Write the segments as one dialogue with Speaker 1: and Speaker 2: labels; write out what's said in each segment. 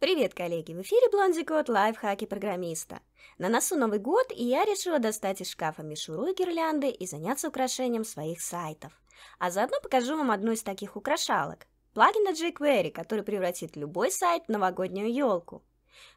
Speaker 1: Привет, коллеги! В эфире Блонди Кот, лайфхаки программиста. На носу Новый год, и я решила достать из шкафа мишуру и гирлянды и заняться украшением своих сайтов. А заодно покажу вам одну из таких украшалок. Плагин на jQuery, который превратит любой сайт в новогоднюю елку.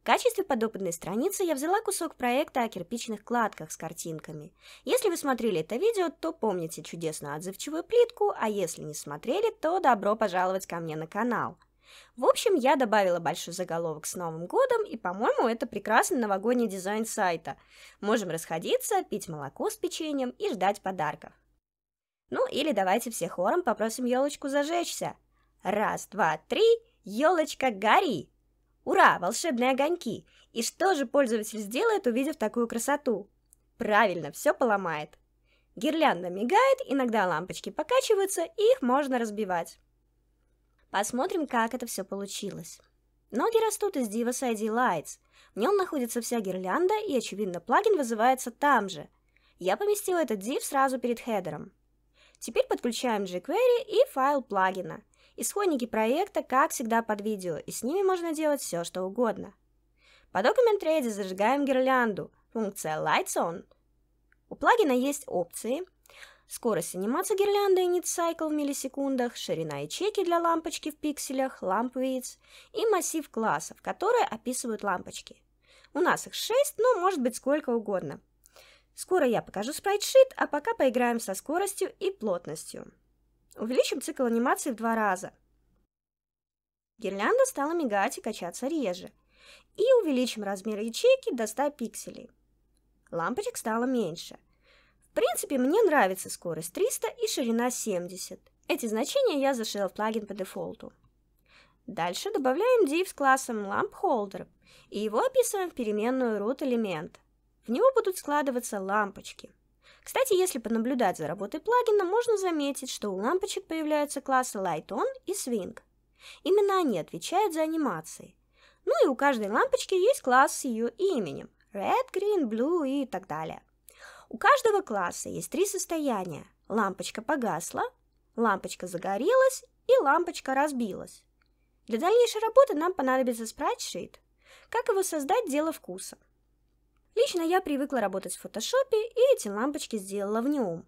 Speaker 1: В качестве подопытной страницы я взяла кусок проекта о кирпичных кладках с картинками. Если вы смотрели это видео, то помните чудесную отзывчивую плитку, а если не смотрели, то добро пожаловать ко мне на канал – в общем, я добавила большой заголовок с Новым годом, и, по-моему, это прекрасный новогодний дизайн сайта. Можем расходиться, пить молоко с печеньем и ждать подарков. Ну, или давайте все хором попросим елочку зажечься. Раз, два, три, елочка, гори! Ура, волшебные огоньки! И что же пользователь сделает, увидев такую красоту? Правильно, все поломает. Гирлянда мигает, иногда лампочки покачиваются, и их можно разбивать. Посмотрим, как это все получилось. Ноги растут из Divas ID Lights. В нем находится вся гирлянда, и, очевидно, плагин вызывается там же. Я поместила этот div сразу перед хедером. Теперь подключаем jQuery и файл плагина. Исходники проекта, как всегда, под видео, и с ними можно делать все, что угодно. По Document Ready зажигаем гирлянду, функция Lights On. У плагина есть опции – скорость анимации гирлянды и нит в миллисекундах, ширина ячейки для лампочки в пикселях, ламп и массив классов, которые описывают лампочки. У нас их 6, но ну, может быть сколько угодно. Скоро я покажу спрайтшит, а пока поиграем со скоростью и плотностью. Увеличим цикл анимации в два раза. Гирлянда стала мигать и качаться реже. И увеличим размер ячейки до 100 пикселей. Лампочек стало меньше принципе, мне нравится скорость 300 и ширина 70. Эти значения я зашила в плагин по дефолту. Дальше добавляем div с классом LampHolder и его описываем в переменную root элемент. В него будут складываться лампочки. Кстати, если понаблюдать за работой плагина, можно заметить, что у лампочек появляются классы LightOn и Swing. Именно они отвечают за анимации. Ну и у каждой лампочки есть класс с ее именем – Red, Green, Blue и так далее. У каждого класса есть три состояния. Лампочка погасла, лампочка загорелась и лампочка разбилась. Для дальнейшей работы нам понадобится спрайтшит. Как его создать – дело вкуса. Лично я привыкла работать в фотошопе и эти лампочки сделала в нем.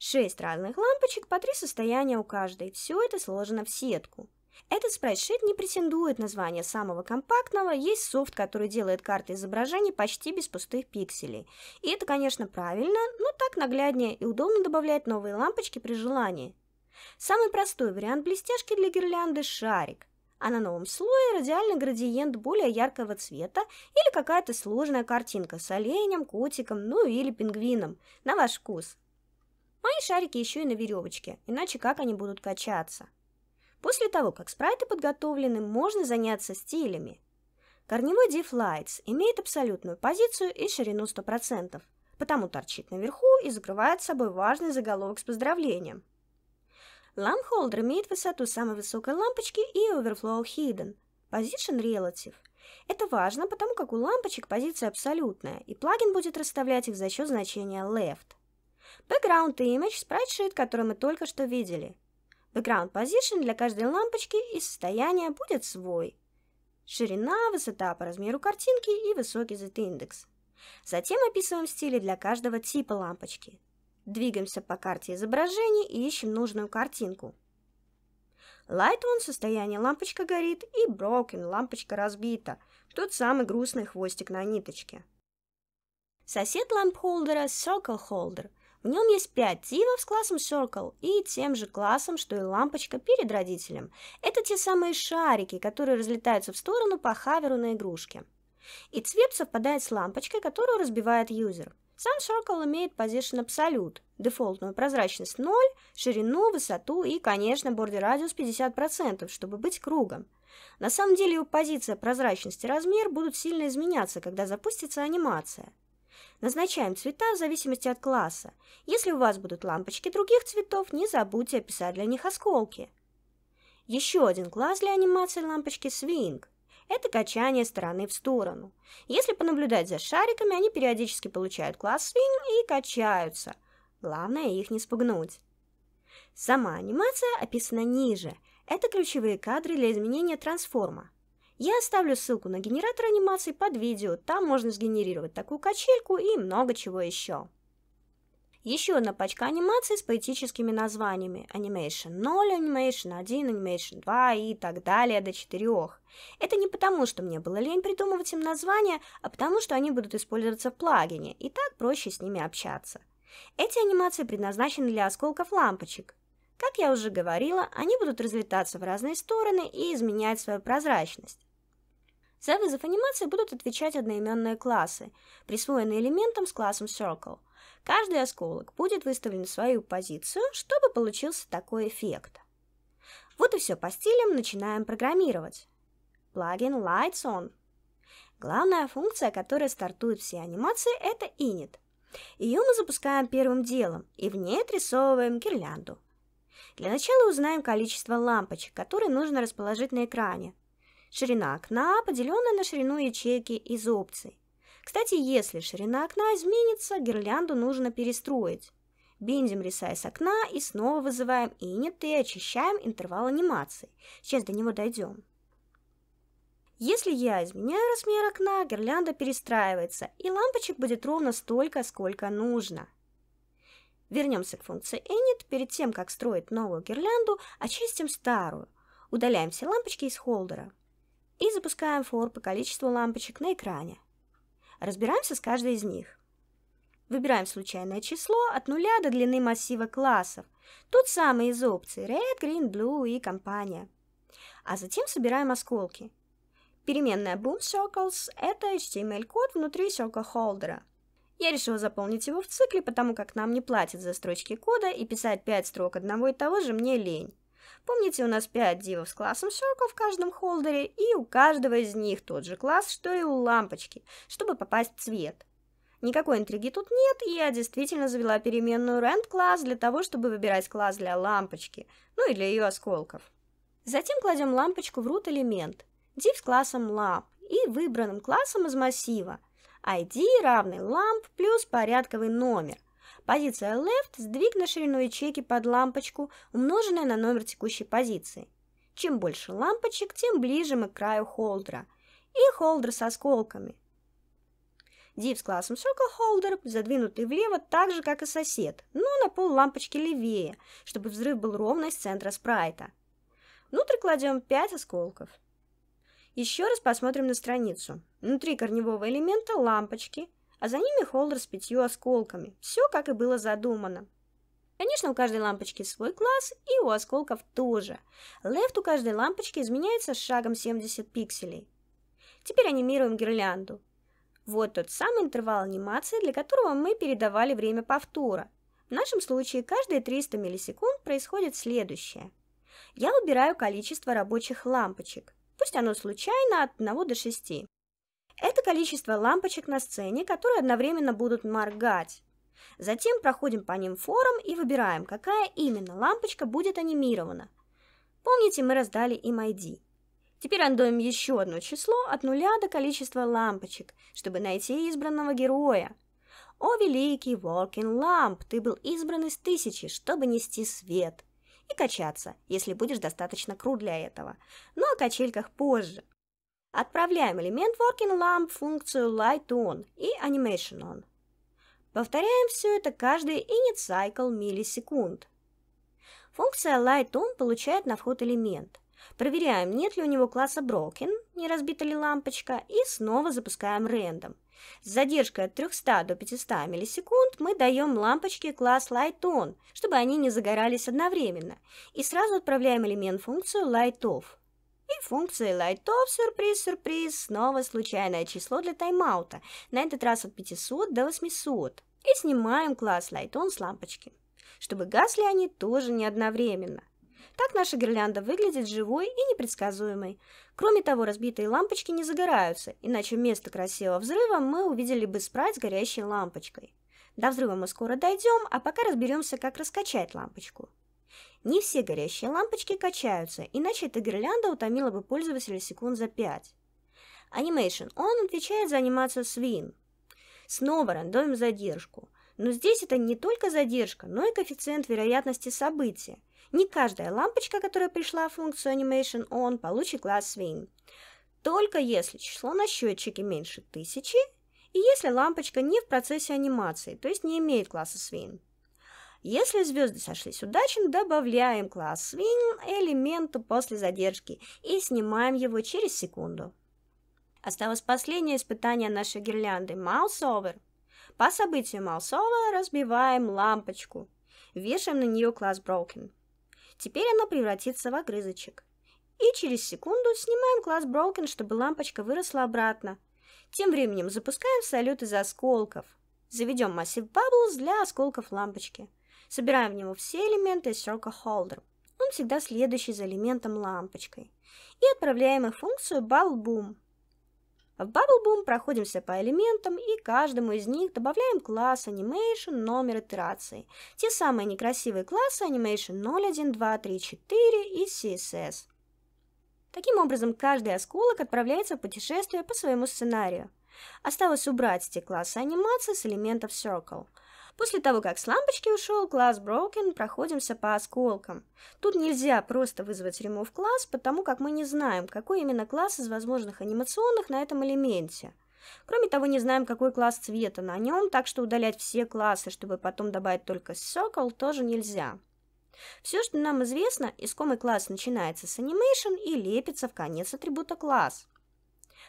Speaker 1: Шесть разных лампочек по три состояния у каждой. Все это сложено в сетку – этот спрайтшит не претендует на звание самого компактного, есть софт, который делает карты изображений почти без пустых пикселей. И это, конечно, правильно, но так нагляднее и удобно добавлять новые лампочки при желании. Самый простой вариант блестяшки для гирлянды – шарик. А на новом слое радиальный градиент более яркого цвета или какая-то сложная картинка с оленем, котиком, ну или пингвином, на ваш вкус. Мои ну шарики еще и на веревочке, иначе как они будут качаться? После того, как спрайты подготовлены, можно заняться стилями. Корневой Diff Lights имеет абсолютную позицию и ширину 100%, потому торчит наверху и закрывает собой важный заголовок с поздравлением. Lamp holder имеет высоту самой высокой лампочки и Overflow Hidden, Position Relative. Это важно, потому как у лампочек позиция абсолютная, и плагин будет расставлять их за счет значения Left. Background Image – спрайтшит, который мы только что видели – Background Position для каждой лампочки и состояние будет свой. Ширина, высота по размеру картинки и высокий Z-индекс. Затем описываем стили для каждого типа лампочки. Двигаемся по карте изображений и ищем нужную картинку. Light on – состояние лампочка горит, и broken – лампочка разбита. Тот самый грустный хвостик на ниточке. Сосед ламп-холдера – circle holder – в нем есть 5 тивов с классом Circle и тем же классом, что и лампочка перед родителем. Это те самые шарики, которые разлетаются в сторону по хаверу на игрушке. И цвет совпадает с лампочкой, которую разбивает юзер. Сам Circle имеет Position Absolute, дефолтную прозрачность 0, ширину, высоту и, конечно, бордер-радиус 50%, чтобы быть кругом. На самом деле его позиция, прозрачность и размер будут сильно изменяться, когда запустится анимация – Назначаем цвета в зависимости от класса. Если у вас будут лампочки других цветов, не забудьте описать для них осколки. Еще один класс для анимации лампочки – свинг. Это качание стороны в сторону. Если понаблюдать за шариками, они периодически получают класс свинг и качаются. Главное их не спугнуть. Сама анимация описана ниже. Это ключевые кадры для изменения трансформа. Я оставлю ссылку на генератор анимации под видео, там можно сгенерировать такую качельку и много чего еще. Еще одна пачка анимаций с поэтическими названиями Animation 0, Animation 1, Animation 2 и так далее до четырех. Это не потому, что мне было лень придумывать им названия, а потому, что они будут использоваться в плагине, и так проще с ними общаться. Эти анимации предназначены для осколков лампочек. Как я уже говорила, они будут разлетаться в разные стороны и изменять свою прозрачность. За вызов анимации будут отвечать одноименные классы, присвоенные элементом с классом Circle. Каждый осколок будет выставлен в свою позицию, чтобы получился такой эффект. Вот и все по стилям, начинаем программировать. Плагин Lights On. Главная функция, которая стартует все анимации, это init. Ее мы запускаем первым делом и в ней отрисовываем гирлянду. Для начала узнаем количество лампочек, которые нужно расположить на экране, Ширина окна, поделенная на ширину ячейки из опций. Кстати, если ширина окна изменится, гирлянду нужно перестроить. Биндим рисай окна и снова вызываем init и очищаем интервал анимации. Сейчас до него дойдем. Если я изменяю размер окна, гирлянда перестраивается, и лампочек будет ровно столько, сколько нужно. Вернемся к функции init. Перед тем, как строить новую гирлянду, очистим старую. Удаляем все лампочки из холдера и запускаем фор по количеству лампочек на экране. Разбираемся с каждой из них. Выбираем случайное число от нуля до длины массива классов. Тут самые из опций Red, Green, Blue и компания. А затем собираем осколки. Переменная Boom Circles – это HTML-код внутри Circle Holder. Я решила заполнить его в цикле, потому как нам не платят за строчки кода, и писать 5 строк одного и того же мне лень. Помните, у нас 5 дивов с классом Circle в каждом холдере, и у каждого из них тот же класс, что и у лампочки, чтобы попасть в цвет. Никакой интриги тут нет, и я действительно завела переменную rand-класс для того, чтобы выбирать класс для лампочки, ну и для ее осколков. Затем кладем лампочку в root элемент, div с классом lamp и выбранным классом из массива, id равный lamp плюс порядковый номер. Позиция left – сдвиг на ширину ячейки под лампочку, умноженная на номер текущей позиции. Чем больше лампочек, тем ближе мы к краю холдера. И холдер со сколками. Div с классом CircleHolder задвинутый влево так же, как и сосед, но на пол лампочки левее, чтобы взрыв был ровно из центра спрайта. Внутрь кладем 5 осколков. Еще раз посмотрим на страницу. Внутри корневого элемента лампочки, а за ними холдер с пятью осколками. Все, как и было задумано. Конечно, у каждой лампочки свой класс, и у осколков тоже. Лефт у каждой лампочки изменяется с шагом 70 пикселей. Теперь анимируем гирлянду. Вот тот самый интервал анимации, для которого мы передавали время повтора. В нашем случае каждые 300 миллисекунд происходит следующее. Я убираю количество рабочих лампочек. Пусть оно случайно от 1 до 6. Это количество лампочек на сцене, которые одновременно будут моргать. Затем проходим по ним форум и выбираем, какая именно лампочка будет анимирована. Помните, мы раздали им ID. Теперь рандомим еще одно число от нуля до количества лампочек, чтобы найти избранного героя. О, великий Walking Lamp, ты был избран из тысячи, чтобы нести свет. И качаться, если будешь достаточно крут для этого. Но ну, о качельках позже. Отправляем элемент Working Lamp функцию Light On и Animation On. Повторяем все это каждый init cycle миллисекунд. Функция Light On получает на вход элемент. Проверяем, нет ли у него класса Broken, не разбита ли лампочка, и снова запускаем Random. С задержкой от 300 до 500 миллисекунд мы даем лампочке класс Light On, чтобы они не загорались одновременно, и сразу отправляем элемент функцию Light Off. И функции лайтов, сюрприз, сюрприз, снова случайное число для тайм-аута, на этот раз от 500 до 800. И снимаем класс лайтон с лампочки, чтобы гасли они тоже не одновременно. Так наша гирлянда выглядит живой и непредсказуемой. Кроме того, разбитые лампочки не загораются, иначе вместо красивого взрыва мы увидели бы спрайт с горящей лампочкой. До взрыва мы скоро дойдем, а пока разберемся, как раскачать лампочку. Не все горящие лампочки качаются, иначе эта гирлянда утомила бы пользователя секунд за 5. Animation. Он отвечает за анимацию свин. Снова рандомим задержку. Но здесь это не только задержка, но и коэффициент вероятности события. Не каждая лампочка, которая пришла в функцию Animation On, получит класс Swing. Только если число на счетчике меньше тысячи, и если лампочка не в процессе анимации, то есть не имеет класса Swing. Если звезды сошлись удачно, добавляем класс swing элементу после задержки и снимаем его через секунду. Осталось последнее испытание нашей гирлянды – маусовер. По событию маусовера разбиваем лампочку. Вешаем на нее класс broken. Теперь она превратится в огрызочек. И через секунду снимаем класс broken, чтобы лампочка выросла обратно. Тем временем запускаем салют из осколков. Заведем массив bubbles для осколков лампочки – Собираем в него все элементы из Circle Holder. Он всегда следующий за элементом лампочкой. И отправляем их в функцию Bubble В Bubble проходимся по элементам и каждому из них добавляем класс Animation номер итерации. Те самые некрасивые классы Animation 0, 1, 2, 3, 4 и CSS. Таким образом, каждый осколок отправляется в путешествие по своему сценарию. Осталось убрать эти классы анимации с элементов Circle – После того, как с лампочки ушел класс Broken, проходимся по осколкам. Тут нельзя просто вызвать remove класс, потому как мы не знаем, какой именно класс из возможных анимационных на этом элементе. Кроме того, не знаем, какой класс цвета на нем, так что удалять все классы, чтобы потом добавить только сокол, тоже нельзя. Все, что нам известно, искомый класс начинается с Animation и лепится в конец атрибута класс.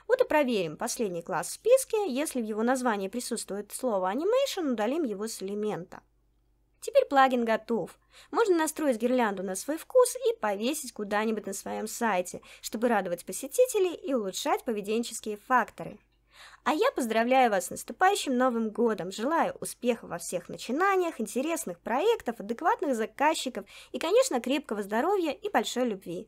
Speaker 1: Вот и проверим последний класс в списке. Если в его названии присутствует слово animation, удалим его с элемента. Теперь плагин готов. Можно настроить гирлянду на свой вкус и повесить куда-нибудь на своем сайте, чтобы радовать посетителей и улучшать поведенческие факторы. А я поздравляю вас с наступающим Новым Годом, желаю успехов во всех начинаниях, интересных проектов, адекватных заказчиков и, конечно, крепкого здоровья и большой любви.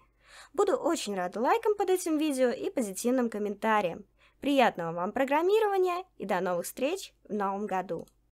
Speaker 1: Буду очень рада лайкам под этим видео и позитивным комментариям. Приятного вам программирования и до новых встреч в новом году!